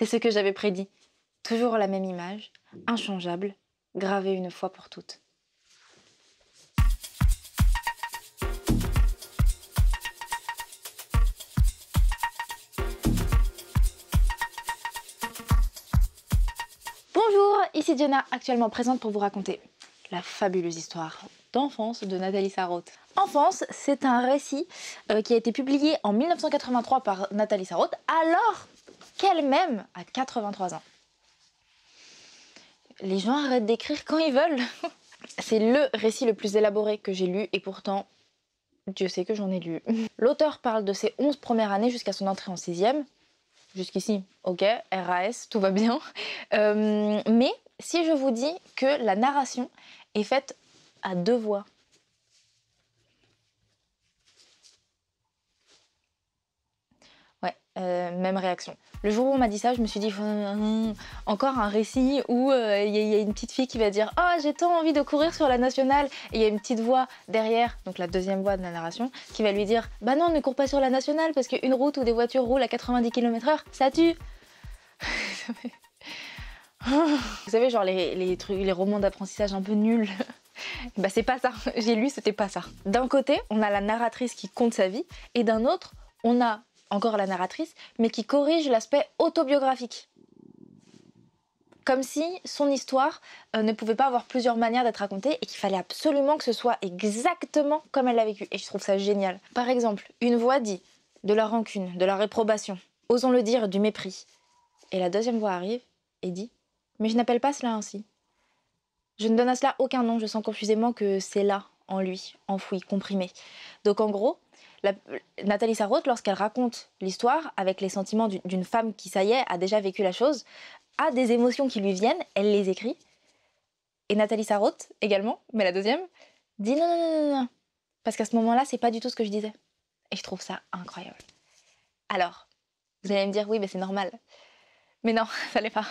C'est ce que j'avais prédit. Toujours la même image, inchangeable, gravée une fois pour toutes. Bonjour, ici Diana, actuellement présente pour vous raconter la fabuleuse histoire d'enfance de Nathalie Sarraute. Enfance, c'est un récit euh, qui a été publié en 1983 par Nathalie Sarraute, alors elle même à 83 ans. Les gens arrêtent d'écrire quand ils veulent. C'est le récit le plus élaboré que j'ai lu et pourtant, Dieu sait que j'en ai lu. L'auteur parle de ses 11 premières années jusqu'à son entrée en 6ème. Jusqu'ici, ok, RAS, tout va bien. Euh, mais si je vous dis que la narration est faite à deux voix, Euh, même réaction. Le jour où on m'a dit ça, je me suis dit hum, hum, hum, encore un récit où euh, il y, a une petite fille qui va dire "Oh, j'ai tant envie de courir sur la nationale" et il y a une petite voix derrière, donc la deuxième voix de la narration, qui va lui dire "Bah non, ne cours pas sur la nationale parce qu'une route où des voitures roulent à 90 km/h, ça tue." Vous savez, genre les, les trucs, les romans d'apprentissage un peu nuls. bah c'est pas ça. J'ai lu, c'était pas ça. D'un côté, on a la narratrice qui compte sa vie, et d'un autre, on a encore la narratrice, mais qui corrige l'aspect autobiographique. Comme si son histoire euh, ne pouvait pas avoir plusieurs manières d'être racontée et qu'il fallait absolument que ce soit exactement comme elle l'a vécu. Et je trouve ça génial. Par exemple, une voix dit de la rancune, de la réprobation, osons le dire, du mépris. Et la deuxième voix arrive et dit Mais je n'appelle pas cela ainsi. Je ne donne à cela aucun nom, je sens confusément que c'est là, en lui, enfoui, comprimé. Donc en gros, Nathalie Sarraute, lorsqu'elle raconte l'histoire avec les sentiments d'une femme qui, ça y est, a déjà vécu la chose, a des émotions qui lui viennent, elle les écrit. Et Nathalie Sarraute également, mais la deuxième, dit non, non, non, non, non. Parce qu'à ce moment-là, c'est pas du tout ce que je disais. Et je trouve ça incroyable. Alors, vous allez me dire, oui, mais c'est normal. Mais non, ça l'est pas.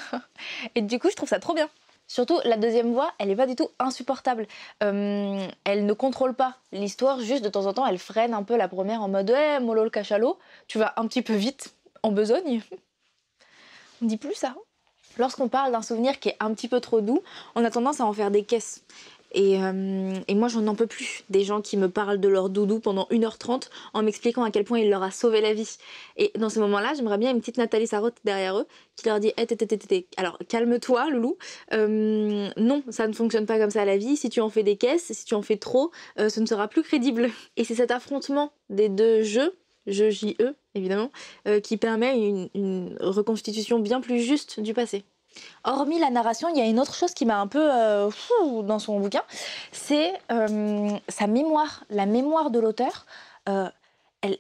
Et du coup, je trouve ça trop bien. Surtout, la deuxième voix, elle n'est pas du tout insupportable. Euh, elle ne contrôle pas l'histoire, juste de temps en temps, elle freine un peu la première en mode Eh, mollo le cachalot, tu vas un petit peu vite, en besogne. On dit plus ça. Lorsqu'on parle d'un souvenir qui est un petit peu trop doux, on a tendance à en faire des caisses. Euh, et, moi, j'en en peux plus des gens qui me parlent de leur doudou pendant 1h30 en m'expliquant à quel point il leur a sauvé la vie. Et dans ce moment-là, j'aimerais bien une petite Nathalie Sarotte derrière eux qui leur dit eh, Alors, calme-toi, loulou. Euh, non, ça ne fonctionne pas comme ça à la vie. Si tu en fais des caisses, si tu en fais trop, euh, ce ne sera plus crédible. Et c'est cet affrontement des deux jeux, jeu J-E évidemment, euh, qui permet une reconstitution bien plus juste du passé. Hormis la narration, il y a une autre chose qui m'a un peu euh, fou dans son bouquin, c'est euh, sa mémoire, la mémoire de l'auteur. Euh,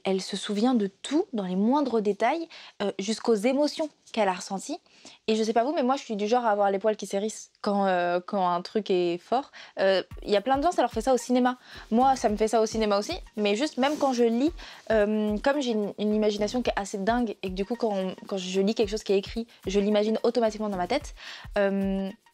elle, se souvient de tout, dans les moindres détails, euh, jusqu'aux émotions qu'elle a ressenties. Et je sais pas vous, mais moi je suis du genre à avoir les poils qui s'hérissent quand, euh, un truc est fort. Euh, il y a plein de gens, ça leur fait ça au cinéma. Moi, ça me fait ça au cinéma aussi, mais juste même quand je lis, comme j'ai une, imagination qui est assez dingue et que du coup, quand, quand je lis quelque chose qui est écrit, je l'imagine automatiquement dans ma tête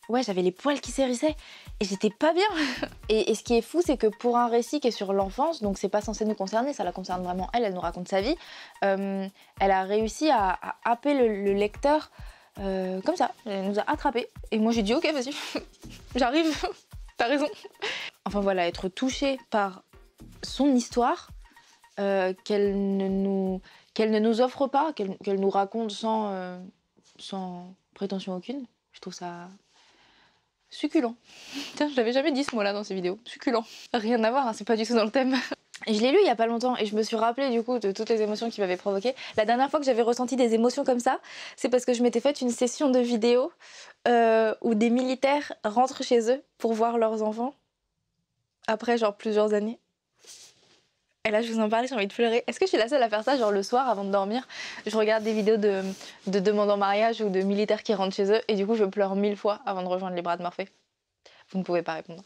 ouais, j'avais les poils qui s'érissaient et j'étais pas bien. Et, ce qui est fou, c'est que pour un récit qui est sur l'enfance, donc c'est pas censé nous concerner, ça la concerne vraiment elle, elle nous raconte sa vie, euh, elle a réussi à, happer le, lecteur euh, comme ça, elle nous a attrapés. Et moi j'ai dit ok, vas-y, j'arrive, t'as raison. Enfin voilà, être touchée par son histoire, euh, qu'elle ne nous qu'elle ne nous offre pas, qu'elle nous raconte sans, sans prétention aucune. Je trouve ça Succulent. Tiens, je l'avais jamais dit ce mot-là dans ces vidéos. Succulent. Rien à voir, hein, c'est pas du tout dans le thème. Je l'ai lu il y a pas longtemps et je me suis rappelé du coup de toutes les émotions qui m'avaient provoqué. La dernière fois que j'avais ressenti des émotions comme ça, c'est parce que je m'étais faite une session de vidéo euh, où des militaires rentrent chez eux pour voir leurs enfants après genre plusieurs années. Et là, je vous en parlais, j'ai envie de pleurer. Est-ce que je suis la seule à faire ça, genre le soir avant de dormir Je regarde des vidéos de, de demandes en mariage ou de militaires qui rentrent chez eux et du coup, je pleure mille fois avant de rejoindre les bras de Morphée. Vous ne pouvez pas répondre.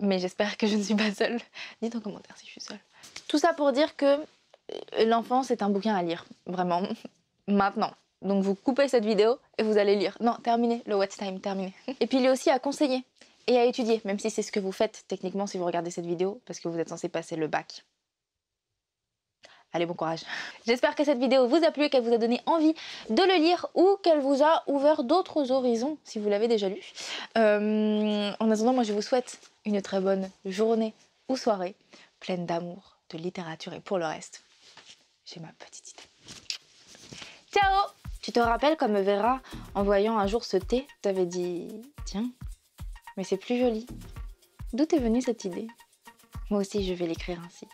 Mais j'espère que je ne suis pas seule. Dites en commentaire si je suis seule. Tout ça pour dire que euh, l'enfance est un bouquin à lire, vraiment, maintenant. Donc vous coupez cette vidéo et vous allez lire. Non, terminé, le what's time, terminé. Et puis il est aussi à conseiller et à étudier, même si c'est ce que vous faites techniquement si vous regardez cette vidéo, parce que vous êtes censé passer le bac. Allez, bon courage. J'espère que cette vidéo vous a plu et qu'elle vous a donné envie de le lire ou qu'elle vous a ouvert d'autres horizons si vous l'avez déjà lu. Euh, en attendant, moi je vous souhaite une très bonne journée ou soirée pleine d'amour, de littérature et pour le reste, j'ai ma petite idée. Ciao Tu te rappelles comme Vera, en voyant un jour ce thé, t'avais dit Tiens, mais c'est plus joli. D'où t'es venue cette idée Moi aussi, je vais l'écrire ainsi.